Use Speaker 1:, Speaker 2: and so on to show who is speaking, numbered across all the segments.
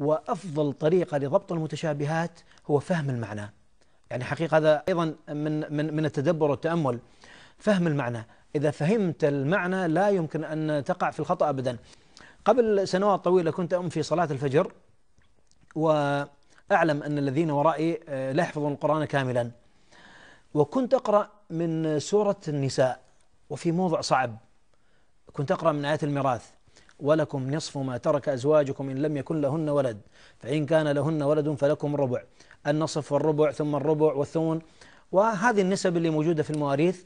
Speaker 1: وأفضل طريقة لضبط المتشابهات هو فهم المعنى يعني حقيقة هذا أيضا من, من, من التدبر والتأمل فهم المعنى إذا فهمت المعنى لا يمكن أن تقع في الخطأ أبدا قبل سنوات طويلة كنت أم في صلاة الفجر وأعلم أن الذين ورائي آه، لا يحفظون القرآن كاملا وكنت أقرأ من سورة النساء وفي موضع صعب كنت أقرأ من آيات الميراث ولكم نصف ما ترك أزواجكم إن لم يكن لهن ولد فإن كان لهن ولد فلكم الربع النصف والربع ثم الربع والثمن وهذه النسب اللي موجودة في المواريث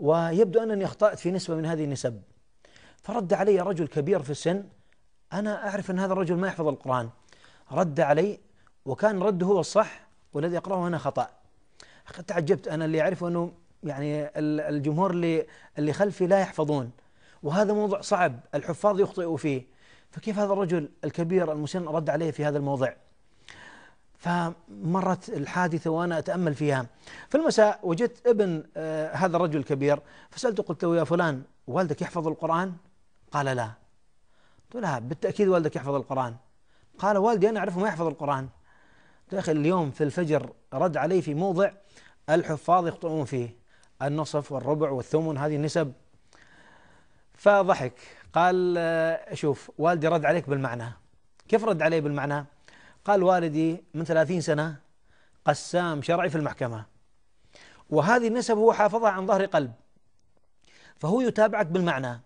Speaker 1: ويبدو أنني أخطأت في نسبة من هذه النسب فرد علي رجل كبير في السن أنا أعرف أن هذا الرجل ما يحفظ القرآن رد علي وكان رده هو الصح والذي أقرأه أنا خطأ تعجبت أنا اللي أعرفه أنه يعني الجمهور اللي اللي خلفي لا يحفظون وهذا موضوع صعب الحفاظ يخطئوا فيه فكيف هذا الرجل الكبير المسن رد عليه في هذا الموضع فمرت الحادثة وأنا أتأمل فيها في المساء وجدت ابن آه، هذا الرجل الكبير فسألته قلت له يا فلان والدك يحفظ القرآن قال لا قلت له بالتأكيد والدك يحفظ القرآن قال والدي أنا أعرفه ما يحفظ القرآن داخل اليوم في الفجر رد علي في موضع الحفاظ يخطئون فيه النصف والربع والثمن هذه النسب فضحك قال آه، شوف والدي رد عليك بالمعنى كيف رد علي بالمعنى قال والدي من ثلاثين سنة قسام شرعي في المحكمة وهذه النسب هو حافظها عن ظهر قلب فهو يتابعك بالمعنى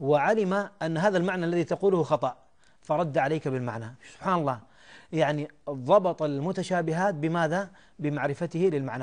Speaker 1: وعلم أن هذا المعنى الذي تقوله خطأ فرد عليك بالمعنى سبحان الله يعني ضبط المتشابهات بماذا؟ بمعرفته للمعنى